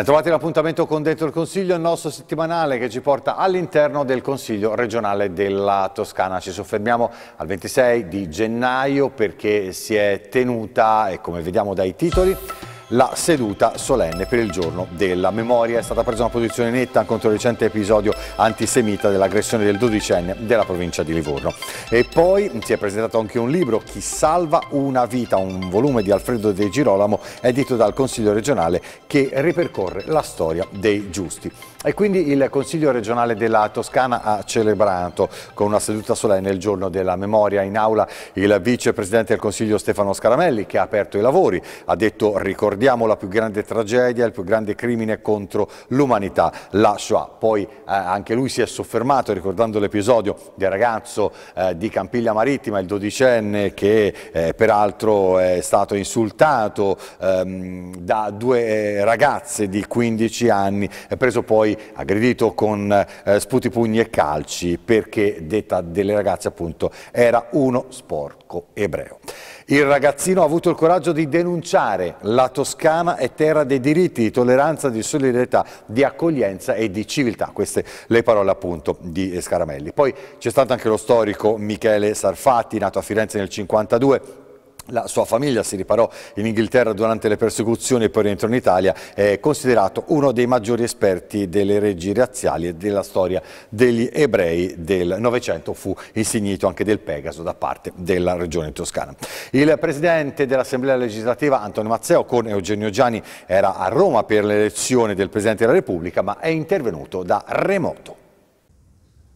Ben trovati all'appuntamento con Dentro il Consiglio, il nostro settimanale che ci porta all'interno del Consiglio regionale della Toscana. Ci soffermiamo al 26 di gennaio perché si è tenuta, e come vediamo dai titoli, la seduta solenne per il giorno della memoria. È stata presa una posizione netta contro il recente episodio antisemita dell'aggressione del dodicenne della provincia di Livorno. E poi si è presentato anche un libro, Chi salva una vita, un volume di Alfredo De Girolamo edito dal Consiglio regionale che ripercorre la storia dei giusti. E quindi il Consiglio regionale della Toscana ha celebrato con una seduta solenne il giorno della memoria in aula il vicepresidente del Consiglio Stefano Scaramelli che ha aperto i lavori. Ha detto ricordiamo la più grande tragedia, il più grande crimine contro l'umanità, la Shoah. Poi eh, anche lui si è soffermato ricordando l'episodio del ragazzo eh, di Campiglia Marittima, il dodicenne che eh, peraltro è stato insultato ehm, da due eh, ragazze di 15 anni, è preso poi poi aggredito con eh, sputi, pugni e calci perché, detta delle ragazze appunto, era uno sporco ebreo. Il ragazzino ha avuto il coraggio di denunciare la Toscana è terra dei diritti, di tolleranza, di solidarietà, di accoglienza e di civiltà. Queste le parole appunto di Scaramelli. Poi c'è stato anche lo storico Michele Sarfatti, nato a Firenze nel 1952, la sua famiglia si riparò in Inghilterra durante le persecuzioni e poi rientrò in Italia. È considerato uno dei maggiori esperti delle leggi razziali e della storia degli ebrei del Novecento. Fu insignito anche del Pegaso da parte della regione toscana. Il presidente dell'Assemblea legislativa Antonio Mazzeo con Eugenio Gianni era a Roma per l'elezione del Presidente della Repubblica ma è intervenuto da remoto.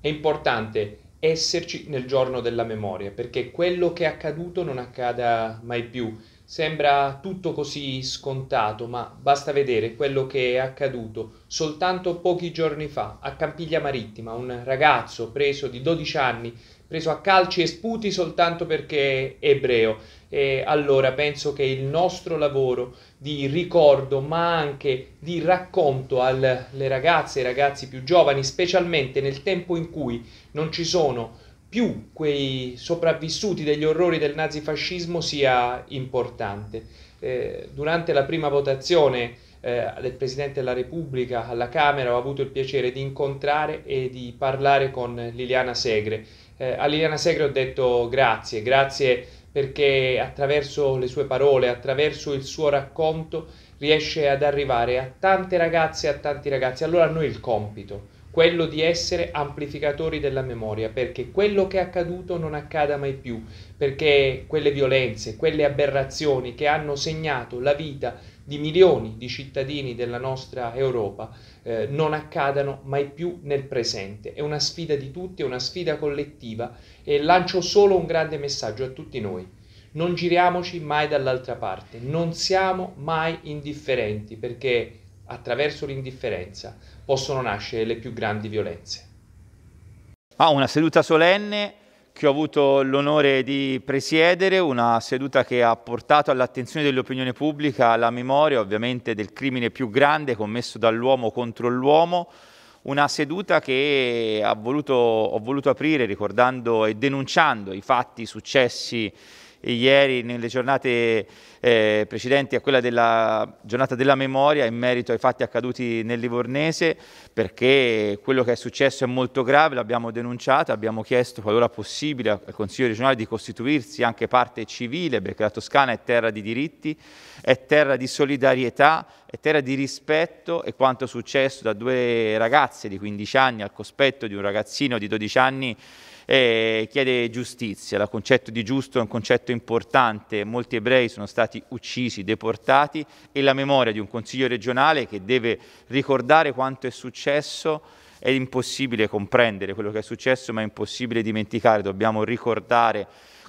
È importante esserci nel giorno della memoria, perché quello che è accaduto non accada mai più. Sembra tutto così scontato, ma basta vedere quello che è accaduto soltanto pochi giorni fa a Campiglia Marittima. Un ragazzo preso di 12 anni preso a calci e sputi soltanto perché è ebreo. E allora penso che il nostro lavoro di ricordo, ma anche di racconto alle ragazze e ai ragazzi più giovani, specialmente nel tempo in cui non ci sono più quei sopravvissuti degli orrori del nazifascismo, sia importante. Eh, durante la prima votazione eh, del Presidente della Repubblica alla Camera ho avuto il piacere di incontrare e di parlare con Liliana Segre eh, a Liliana Segre ho detto grazie, grazie perché attraverso le sue parole, attraverso il suo racconto riesce ad arrivare a tante ragazze e a tanti ragazzi. Allora a noi il compito quello di essere amplificatori della memoria, perché quello che è accaduto non accada mai più, perché quelle violenze, quelle aberrazioni che hanno segnato la vita di milioni di cittadini della nostra Europa eh, non accadano mai più nel presente. È una sfida di tutti, è una sfida collettiva e lancio solo un grande messaggio a tutti noi. Non giriamoci mai dall'altra parte, non siamo mai indifferenti perché attraverso l'indifferenza, possono nascere le più grandi violenze. Ah, una seduta solenne che ho avuto l'onore di presiedere, una seduta che ha portato all'attenzione dell'opinione pubblica la memoria ovviamente del crimine più grande commesso dall'uomo contro l'uomo, una seduta che voluto, ho voluto aprire ricordando e denunciando i fatti successi ieri nelle giornate eh, precedenti a quella della giornata della memoria in merito ai fatti accaduti nel Livornese perché quello che è successo è molto grave, l'abbiamo denunciato, abbiamo chiesto qualora possibile al Consiglio regionale di costituirsi anche parte civile perché la Toscana è terra di diritti, è terra di solidarietà, è terra di rispetto e quanto successo da due ragazze di 15 anni al cospetto di un ragazzino di 12 anni eh, chiede giustizia. Il concetto di giusto è un concetto importante, molti ebrei sono stati uccisi, deportati e la memoria di un consiglio regionale che deve ricordare quanto è successo è impossibile comprendere quello che è successo, ma è impossibile dimenticare, dobbiamo ricordare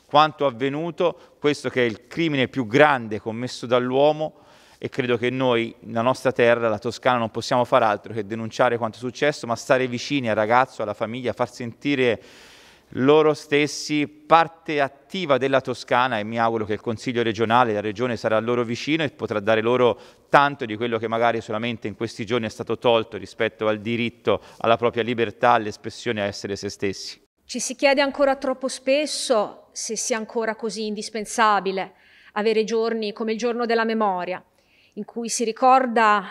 quanto avvenuto, questo che è il crimine più grande commesso dall'uomo e credo che noi, la nostra terra, la Toscana, non possiamo fare altro che denunciare quanto è successo, ma stare vicini al ragazzo, alla famiglia, far sentire loro stessi parte attiva della Toscana e mi auguro che il Consiglio regionale, la Regione sarà loro vicino e potrà dare loro tanto di quello che magari solamente in questi giorni è stato tolto rispetto al diritto alla propria libertà, all'espressione, a essere se stessi. Ci si chiede ancora troppo spesso se sia ancora così indispensabile avere giorni come il giorno della memoria, in cui si ricorda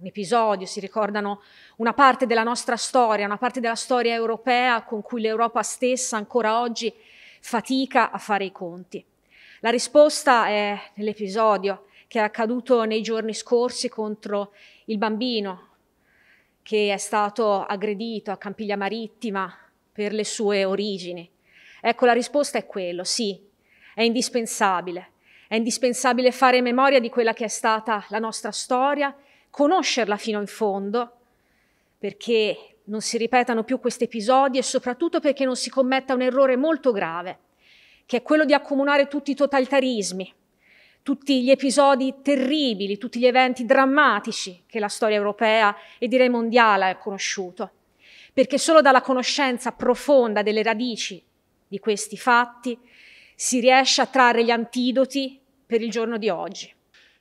un episodio, si ricordano una parte della nostra storia, una parte della storia europea con cui l'Europa stessa ancora oggi fatica a fare i conti. La risposta è nell'episodio che è accaduto nei giorni scorsi contro il bambino che è stato aggredito a Campiglia Marittima per le sue origini. Ecco, la risposta è quello, sì, è indispensabile. È indispensabile fare memoria di quella che è stata la nostra storia conoscerla fino in fondo, perché non si ripetano più questi episodi e soprattutto perché non si commetta un errore molto grave, che è quello di accomunare tutti i totalitarismi, tutti gli episodi terribili, tutti gli eventi drammatici che la storia europea e direi mondiale ha conosciuto, perché solo dalla conoscenza profonda delle radici di questi fatti si riesce a trarre gli antidoti per il giorno di oggi.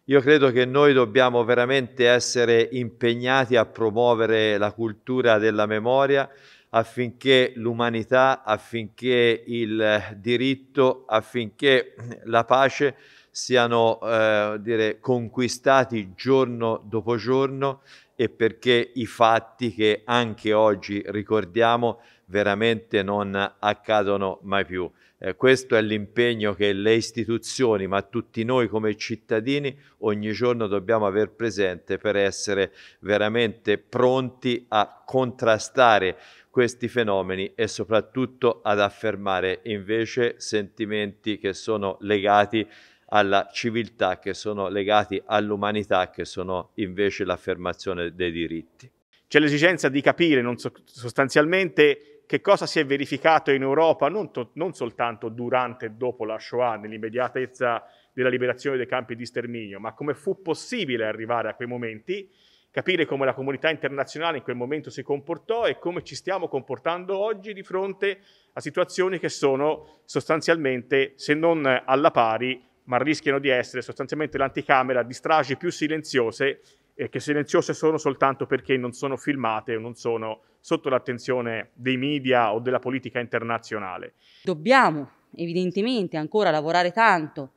Io credo che noi dobbiamo veramente essere impegnati a promuovere la cultura della memoria affinché l'umanità, affinché il eh, diritto, affinché la pace siano eh, dire, conquistati giorno dopo giorno e perché i fatti che anche oggi ricordiamo veramente non accadono mai più. Eh, questo è l'impegno che le istituzioni, ma tutti noi come cittadini, ogni giorno dobbiamo aver presente per essere veramente pronti a contrastare questi fenomeni e soprattutto ad affermare invece sentimenti che sono legati alla civiltà, che sono legati all'umanità, che sono invece l'affermazione dei diritti. C'è l'esigenza di capire non so, sostanzialmente che cosa si è verificato in Europa non, to- non soltanto durante e dopo la Shoah, nell'immediatezza della liberazione dei campi di sterminio, ma come fu possibile arrivare a quei momenti, capire come la comunità internazionale in quel momento si comportò e come ci stiamo comportando oggi di fronte a situazioni che sono sostanzialmente, se non alla pari, ma rischiano di essere sostanzialmente l'anticamera di stragi più silenziose e che silenziose sono soltanto perché non sono filmate o non sono sotto l'attenzione dei media o della politica internazionale. Dobbiamo evidentemente ancora lavorare tanto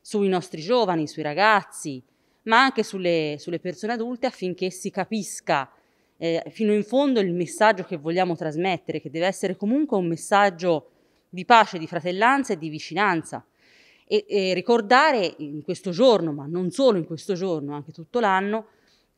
sui nostri giovani, sui ragazzi, ma anche sulle, sulle persone adulte affinché si capisca eh, fino in fondo il messaggio che vogliamo trasmettere, che deve essere comunque un messaggio di pace, di fratellanza e di vicinanza. E, e ricordare in questo giorno, ma non solo in questo giorno, anche tutto l'anno,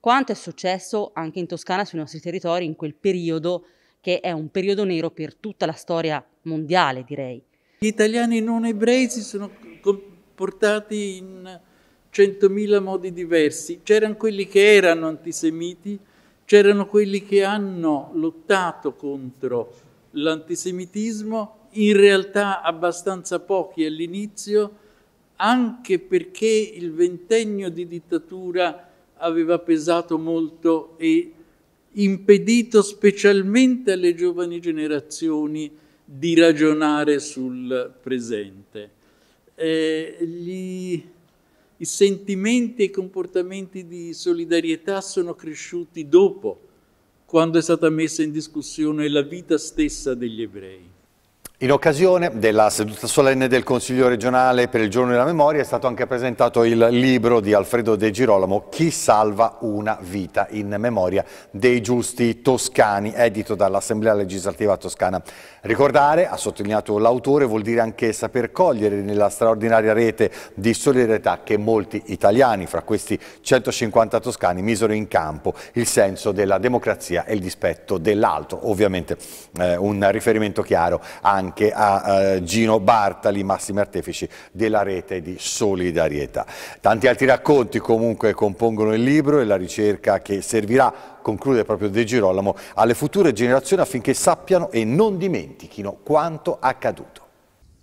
quanto è successo anche in Toscana sui nostri territori in quel periodo che è un periodo nero per tutta la storia mondiale, direi. Gli italiani non ebrei si sono comportati in centomila modi diversi. C'erano quelli che erano antisemiti, c'erano quelli che hanno lottato contro l'antisemitismo, in realtà abbastanza pochi all'inizio, anche perché il ventennio di dittatura aveva pesato molto e impedito specialmente alle giovani generazioni di ragionare sul presente. Eh, gli, I sentimenti e i comportamenti di solidarietà sono cresciuti dopo, quando è stata messa in discussione la vita stessa degli ebrei. In occasione della seduta solenne del Consiglio regionale per il giorno della memoria è stato anche presentato il libro di Alfredo De Girolamo Chi salva una vita in memoria dei giusti toscani, edito dall'Assemblea legislativa toscana. Ricordare, ha sottolineato l'autore, vuol dire anche saper cogliere nella straordinaria rete di solidarietà che molti italiani, fra questi 150 toscani, misero in campo il senso della democrazia e il dispetto dell'altro. Ovviamente eh, un riferimento chiaro anche anche a eh, Gino Bartali, massimi artefici della rete di solidarietà. Tanti altri racconti comunque compongono il libro e la ricerca che servirà, conclude proprio De Girolamo, alle future generazioni affinché sappiano e non dimentichino quanto accaduto.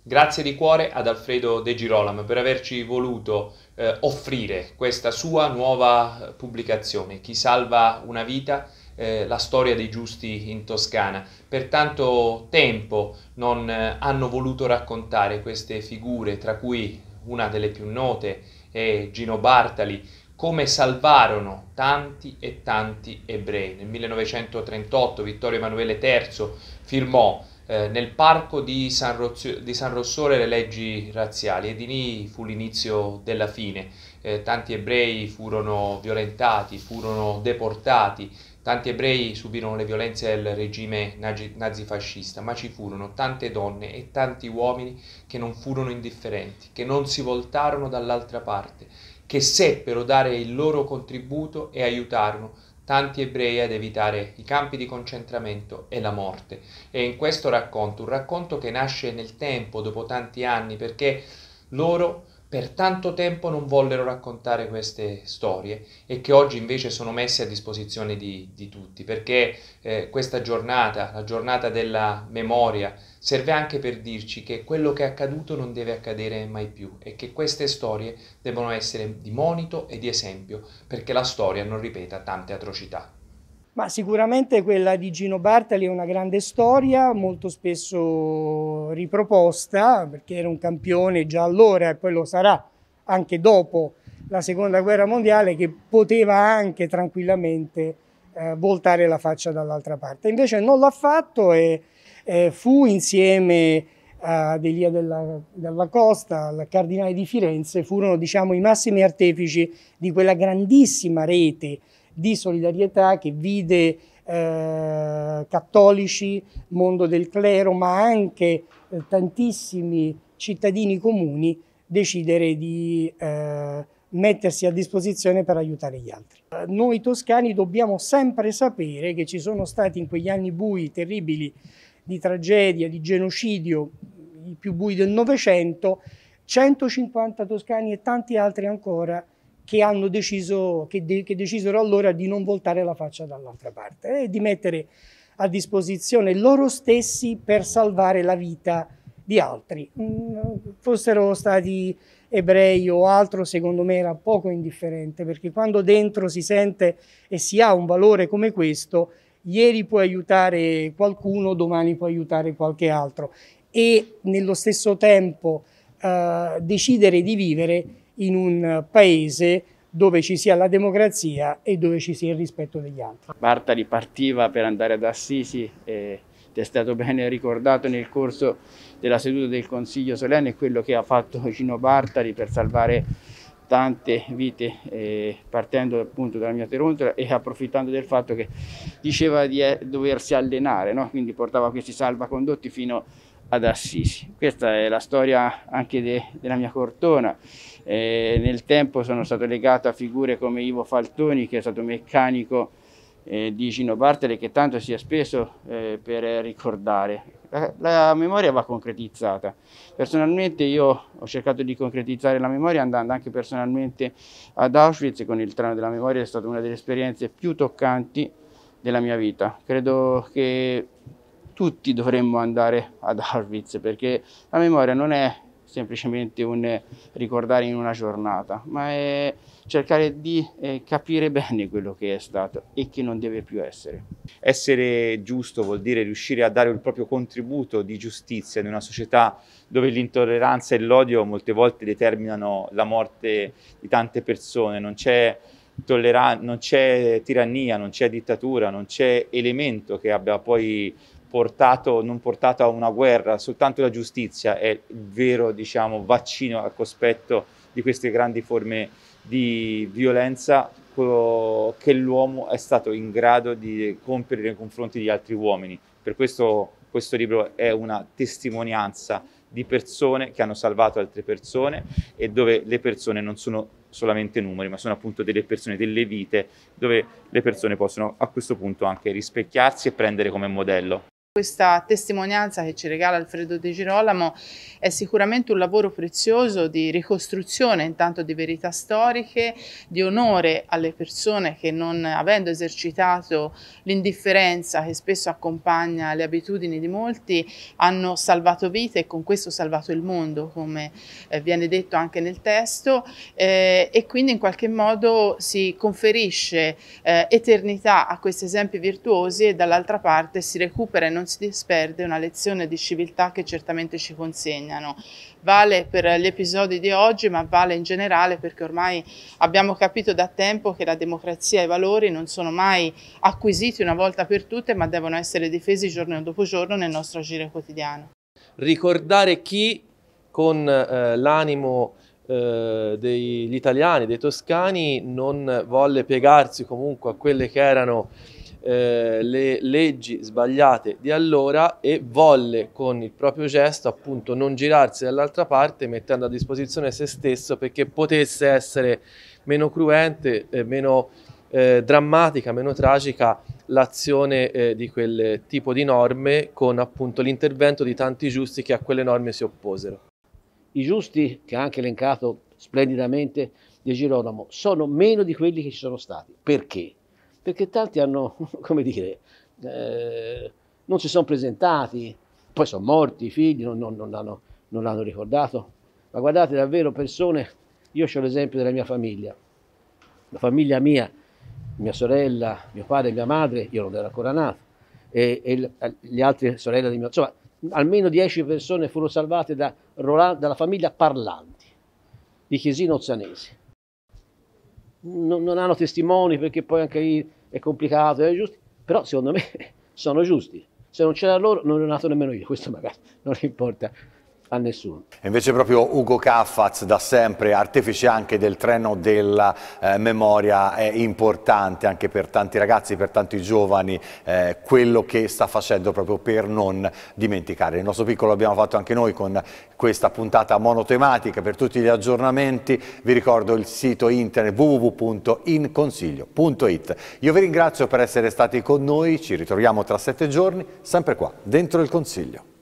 Grazie di cuore ad Alfredo De Girolamo per averci voluto eh, offrire questa sua nuova eh, pubblicazione, Chi salva una vita, eh, la storia dei giusti in Toscana. Per tanto tempo non eh, hanno voluto raccontare queste figure, tra cui una delle più note è Gino Bartali, come salvarono tanti e tanti ebrei. Nel 1938 Vittorio Emanuele III firmò eh, nel parco di San, Rozio, di San, Rossore le leggi razziali e di lì fu l'inizio della fine. Eh, tanti ebrei furono violentati, furono deportati, Tanti ebrei subirono le violenze del regime nazifascista, ma ci furono tante donne e tanti uomini che non furono indifferenti, che non si voltarono dall'altra parte, che seppero dare il loro contributo e aiutarono tanti ebrei ad evitare i campi di concentramento e la morte. E in questo racconto, un racconto che nasce nel tempo, dopo tanti anni, perché loro per tanto tempo non vollero raccontare queste storie e che oggi invece sono messe a disposizione di, di tutti, perché eh, questa giornata, la giornata della memoria, serve anche per dirci che quello che è accaduto non deve accadere mai più e che queste storie devono essere di monito e di esempio perché la storia non ripeta tante atrocità. Ma sicuramente quella di Gino Bartali è una grande storia, molto spesso riproposta, perché era un campione già allora e poi lo sarà anche dopo la seconda guerra mondiale, che poteva anche tranquillamente eh, voltare la faccia dall'altra parte. Invece non l'ha fatto e eh, fu insieme a Delia della, della, Costa, al cardinale di Firenze, furono diciamo, i massimi artefici di quella grandissima rete di solidarietà che vide eh, cattolici, mondo del clero, ma anche eh, tantissimi cittadini comuni decidere di eh, mettersi a disposizione per aiutare gli altri. Noi toscani dobbiamo sempre sapere che ci sono stati in quegli anni bui terribili di tragedia, di genocidio, i più bui del Novecento, 150 toscani e tanti altri ancora che, hanno deciso, che, de, che decisero allora di non voltare la faccia dall'altra parte e di mettere a disposizione loro stessi per salvare la vita di altri. Mm, fossero stati ebrei o altro, secondo me era poco indifferente, perché quando dentro si sente e si ha un valore come questo, ieri puoi aiutare qualcuno, domani puoi aiutare qualche altro e nello stesso tempo eh, decidere di vivere in un paese dove ci sia la democrazia e dove ci sia il rispetto degli altri. Bartali partiva per andare ad Assisi e è stato bene ricordato nel corso della seduta del Consiglio Solenne quello che ha fatto Gino Bartali per salvare tante vite eh, partendo appunto dalla mia Terontola e approfittando del fatto che diceva di eh, doversi allenare, no? quindi portava questi salvacondotti fino a ad Assisi. Questa è la storia anche de, della mia cortona. Eh, nel tempo sono stato legato a figure come Ivo Faltoni, che è stato meccanico eh, di Gino Bartele, che tanto si è speso eh, per ricordare. la, memoria va concretizzata. Personalmente io ho cercato di concretizzare la memoria andando anche personalmente ad Auschwitz con il treno della memoria, è stata una delle esperienze più toccanti della mia vita. Credo che tutti dovremmo andare ad Auschwitz perché la memoria non è semplicemente un ricordare in una giornata, ma è cercare di eh, capire bene quello che è stato e che non deve più essere. Essere giusto vuol dire riuscire a dare il proprio contributo di giustizia in una società dove l'intolleranza e l'odio molte volte determinano la morte di tante persone, non c'è non c'è tirannia, non c'è dittatura, non c'è elemento che abbia poi portato, non portato a una guerra, soltanto la giustizia è il vero diciamo, vaccino al cospetto di queste grandi forme di violenza che l'uomo è stato in grado di compiere nei confronti di altri uomini. Per questo questo libro è una testimonianza di persone che hanno salvato altre persone e dove le persone non sono solamente numeri, ma sono appunto delle persone, delle vite, dove le persone possono a questo punto anche rispecchiarsi e prendere come modello. Questa testimonianza che ci regala Alfredo De Girolamo è sicuramente un lavoro prezioso di ricostruzione intanto di verità storiche, di onore alle persone che non avendo esercitato l'indifferenza che spesso accompagna le abitudini di molti hanno salvato vite e con questo salvato il mondo come eh, viene detto anche nel testo eh, e quindi in qualche modo si conferisce eh, eternità a questi esempi virtuosi e dall'altra parte si recupera in non si disperde una lezione di civiltà che certamente ci consegnano. Vale per gli episodi di oggi, ma vale in generale perché ormai abbiamo capito da tempo che la democrazia e i valori non sono mai acquisiti una volta per tutte, ma devono essere difesi giorno dopo giorno nel nostro agire quotidiano. Ricordare chi con eh, l'animo eh, degli italiani, dei toscani, non volle piegarsi comunque a quelle che erano eh, le leggi sbagliate di allora e volle con il proprio gesto appunto non girarsi dall'altra parte mettendo a disposizione se stesso perché potesse essere meno cruente, eh, meno eh, drammatica, meno tragica l'azione eh, di quel tipo di norme con appunto l'intervento di tanti giusti che a quelle norme si opposero. I giusti, che ha anche elencato splendidamente De Girolamo, sono meno di quelli che ci sono stati. Perché? perché tanti hanno, come dire, eh, non si sono presentati, poi sono morti i figli, non, non, non, l'hanno, non, l'hanno, ricordato, ma guardate davvero persone, io ho l'esempio della mia famiglia, la famiglia mia, mia sorella, mio padre, mia madre, io non ero ancora nato, e, e eh, le altre sorelle di mio, insomma, almeno 10 persone furono salvate da, dalla famiglia Parlanti, di Chiesino Ozzanese non, non hanno testimoni perché poi anche lì è complicato, è giusto, però secondo me sono giusti. Se non c'era loro non ero nato nemmeno io, questo magari non importa a nessuno. E invece proprio Ugo Caffaz, da sempre artefice anche del treno della eh, memoria, è importante anche per tanti ragazzi, per tanti giovani, eh, quello che sta facendo proprio per non dimenticare. Il nostro piccolo l'abbiamo fatto anche noi con questa puntata monotematica. Per tutti gli aggiornamenti vi ricordo il sito internet www.inconsiglio.it. Io vi ringrazio per essere stati con noi, ci ritroviamo tra sette giorni, sempre qua, dentro il Consiglio.